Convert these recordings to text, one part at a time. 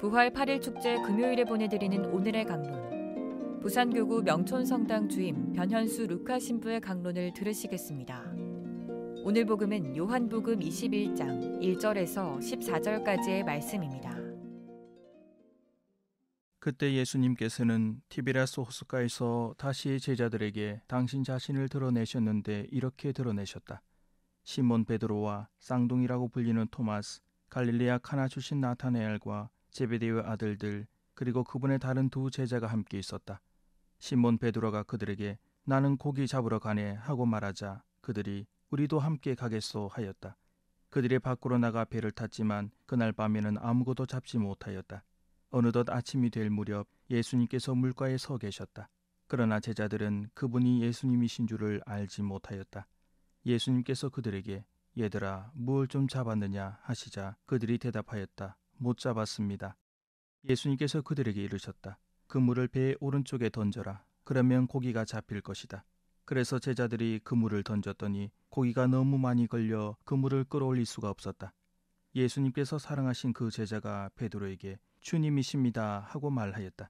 부활 8일 축제 금요일에 보내드리는 오늘의 강론. 부산교구 명촌성당 주임 변현수 루카 신부의 강론을 들으시겠습니다. 오늘 복음은 요한복음 21장 1절에서 14절까지의 말씀입니다. 그때 예수님께서는 티비라스 호숫가에서 다시 제자들에게 당신 자신을 드러내셨는데 이렇게 드러내셨다. 시몬 베드로와 쌍둥이라고 불리는 토마스, 갈릴리아 카나 출신 나타네엘과 제베데의 아들들 그리고 그분의 다른 두 제자가 함께 있었다. 시몬 베드로가 그들에게 나는 고기 잡으러 가네 하고 말하자 그들이 우리도 함께 가겠소 하였다. 그들이 밖으로 나가 배를 탔지만 그날 밤에는 아무것도 잡지 못하였다. 어느덧 아침이 될 무렵 예수님께서 물가에 서 계셨다. 그러나 제자들은 그분이 예수님이신 줄을 알지 못하였다. 예수님께서 그들에게 얘들아 무엇 좀 잡았느냐 하시자 그들이 대답하였다. 못 잡았습니다. 예수님께서 그들에게 이르셨다. 그물을 배의 오른쪽에 던져라. 그러면 고기가 잡힐 것이다. 그래서 제자들이 그물을 던졌더니 고기가 너무 많이 걸려 그물을 끌어올릴 수가 없었다. 예수님께서 사랑하신 그 제자가 베드로에게 주님이십니다 하고 말하였다.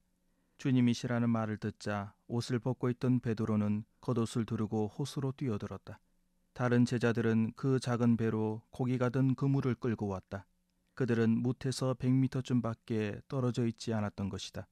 주님이시라는 말을 듣자 옷을 벗고 있던 베드로는 겉옷을 두르고 호수로 뛰어들었다. 다른 제자들은 그 작은 배로 고기 가든 그물을 끌고 왔다. 그들은 무태서 100미터쯤 밖에 떨어져 있지 않았던 것이다.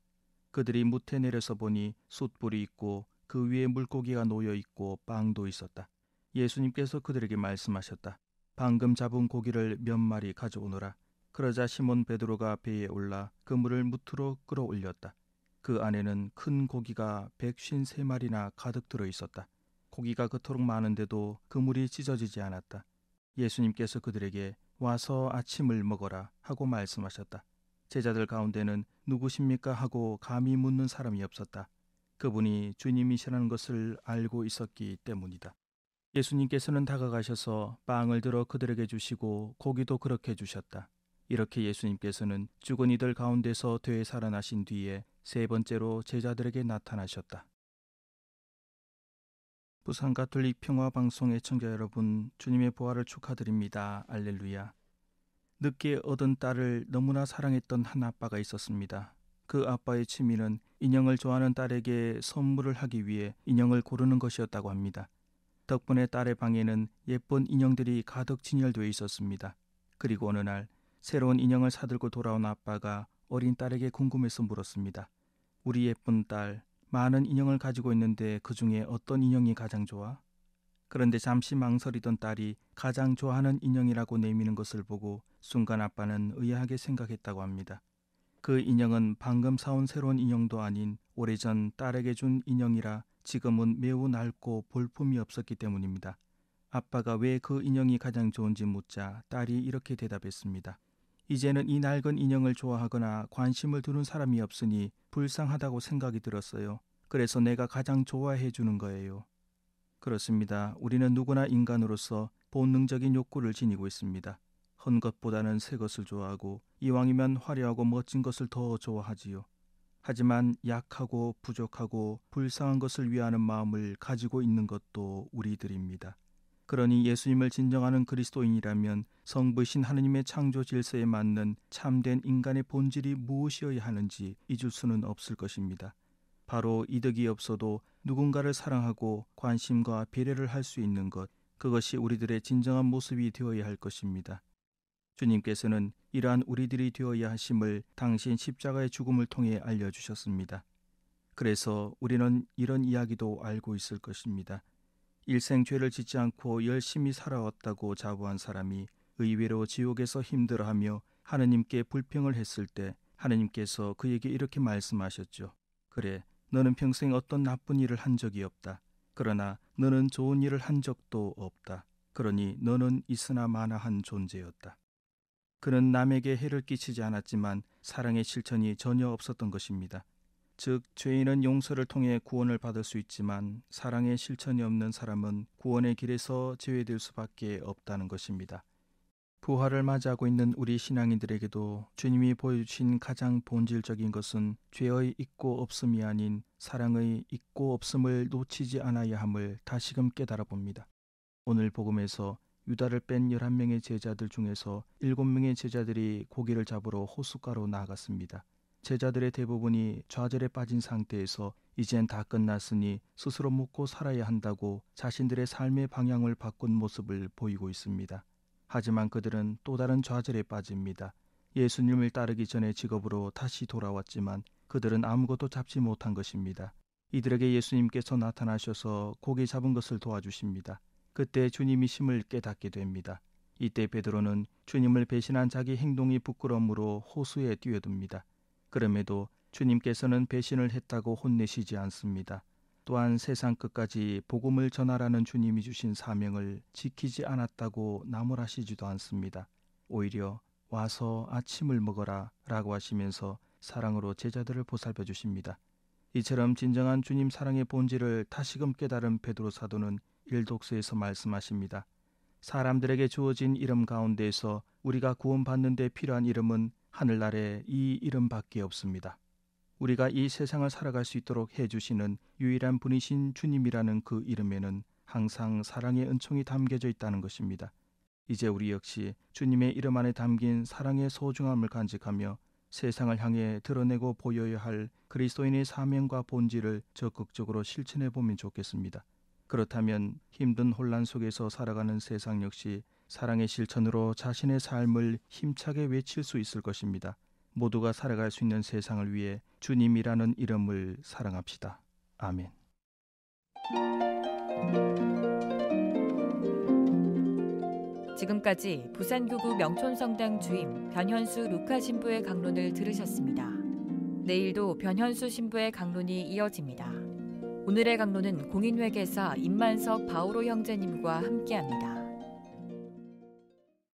그들이 무태 내려서 보니 숯불이 있고 그 위에 물고기가 놓여 있고 빵도 있었다. 예수님께서 그들에게 말씀하셨다. 방금 잡은 고기를 몇 마리 가져오너라. 그러자 시몬 베드로가 배에 올라 그물을 무트로 끌어올렸다. 그 안에는 큰 고기가 백신세 마리나 가득 들어 있었다. 고기가 그토록 많은데도 그물이 찢어지지 않았다. 예수님께서 그들에게 와서 아침을 먹어라 하고 말씀하셨다. 제자들 가운데는 누구십니까 하고 감히 묻는 사람이 없었다. 그분이 주님이시라는 것을 알고 있었기 때문이다. 예수님께서는 다가가셔서 빵을 들어 그들에게 주시고 고기도 그렇게 주셨다. 이렇게 예수님께서는 죽은 이들 가운데서 되 살아나신 뒤에 세 번째로 제자들에게 나타나셨다. 부산 가톨릭 평화 방송 의청자 여러분, 주님의 보화를 축하드립니다. 알렐루야. 늦게 얻은 딸을 너무나 사랑했던 한 아빠가 있었습니다. 그 아빠의 취미는 인형을 좋아하는 딸에게 선물을 하기 위해 인형을 고르는 것이었다고 합니다. 덕분에 딸의 방에는 예쁜 인형들이 가득 진열되어 있었습니다. 그리고 어느 날 새로운 인형을 사들고 돌아온 아빠가 어린 딸에게 궁금해서 물었습니다. 우리 예쁜 딸, 많은 인형을 가지고 있는데 그 중에 어떤 인형이 가장 좋아? 그런데 잠시 망설이던 딸이 가장 좋아하는 인형이라고 내미는 것을 보고 순간 아빠는 의아하게 생각했다고 합니다. 그 인형은 방금 사온 새로운 인형도 아닌 오래전 딸에게 준 인형이라 지금은 매우 낡고 볼품이 없었기 때문입니다. 아빠가 왜 그 인형이 가장 좋은지 묻자 딸이 이렇게 대답했습니다. 이제는 이 낡은 인형을 좋아하거나 관심을 두는 사람이 없으니 불쌍하다고 생각이 들었어요. 그래서 내가 가장 좋아해 주는 거예요. 그렇습니다. 우리는 누구나 인간으로서 본능적인 욕구를 지니고 있습니다. 헌 것보다는 새 것을 좋아하고 이왕이면 화려하고 멋진 것을 더 좋아하지요. 하지만 약하고 부족하고 불쌍한 것을 위하는 마음을 가지고 있는 것도 우리들입니다. 그러니 예수님을 진정하는 그리스도인이라면 성부신 하느님의 창조 질서에 맞는 참된 인간의 본질이 무엇이어야 하는지 잊을 수는 없을 것입니다. 바로 이득이 없어도 누군가를 사랑하고 관심과 배려를 할 수 있는 것, 그것이 우리들의 진정한 모습이 되어야 할 것입니다. 주님께서는 이러한 우리들이 되어야 하심을 당신 십자가의 죽음을 통해 알려주셨습니다. 그래서 우리는 이런 이야기도 알고 있을 것입니다. 일생 죄를 짓지 않고 열심히 살아왔다고 자부한 사람이 의외로 지옥에서 힘들어하며 하느님께 불평을 했을 때 하느님께서 그에게 이렇게 말씀하셨죠. 그래, 너는 평생 어떤 나쁜 일을 한 적이 없다. 그러나 너는 좋은 일을 한 적도 없다. 그러니 너는 있으나 마나한 존재였다. 그는 남에게 해를 끼치지 않았지만 사랑의 실천이 전혀 없었던 것입니다. 즉 죄인은 용서를 통해 구원을 받을 수 있지만 사랑의 실천이 없는 사람은 구원의 길에서 제외될 수밖에 없다는 것입니다. 부활을 맞이하고 있는 우리 신앙인들에게도 주님이 보여주신 가장 본질적인 것은 죄의 있고 없음이 아닌 사랑의 있고 없음을 놓치지 않아야 함을 다시금 깨달아 봅니다. 오늘 복음에서 유다를 뺀 11명의 제자들 중에서 7명의 제자들이 고개를 잡으러 호숫가로 나아갔습니다. 제자들의 대부분이 좌절에 빠진 상태에서 이젠 다 끝났으니 스스로 먹고 살아야 한다고 자신들의 삶의 방향을 바꾼 모습을 보이고 있습니다. 하지만 그들은 또 다른 좌절에 빠집니다. 예수님을 따르기 전에 직업으로 다시 돌아왔지만 그들은 아무것도 잡지 못한 것입니다. 이들에게 예수님께서 나타나셔서 고개 잡은 것을 도와주십니다. 그때 주님이 심을 깨닫게 됩니다. 이때 베드로는 주님을 배신한 자기 행동이 부끄러움으로 호수에 뛰어듭니다. 그럼에도 주님께서는 배신을 했다고 혼내시지 않습니다. 또한 세상 끝까지 복음을 전하라는 주님이 주신 사명을 지키지 않았다고 나무라시지도 않습니다. 오히려 와서 아침을 먹어라 라고 하시면서 사랑으로 제자들을 보살펴 주십니다. 이처럼 진정한 주님 사랑의 본질을 다시금 깨달은 베드로 사도는 일독서에서 말씀하십니다. 사람들에게 주어진 이름 가운데에서 우리가 구원받는 데 필요한 이름은 하늘나라에 이 이름밖에 없습니다. 우리가 이 세상을 살아갈 수 있도록 해주시는 유일한 분이신 주님이라는 그 이름에는 항상 사랑의 은총이 담겨져 있다는 것입니다. 이제 우리 역시 주님의 이름 안에 담긴 사랑의 소중함을 간직하며 세상을 향해 드러내고 보여야 할 그리스도인의 사명과 본질을 적극적으로 실천해 보면 좋겠습니다. 그렇다면 힘든 혼란 속에서 살아가는 세상 역시 사랑의 실천으로 자신의 삶을 힘차게 외칠 수 있을 것입니다. 모두가 살아갈 수 있는 세상을 위해 주님이라는 이름을 사랑합시다. 아멘. 지금까지 부산교구 명촌성당 주임 변현수 루카 신부의 강론을 들으셨습니다. 내일도 변현수 신부의 강론이 이어집니다. 오늘의 강론은 공인회계사 임만석 바오로 형제님과 함께합니다.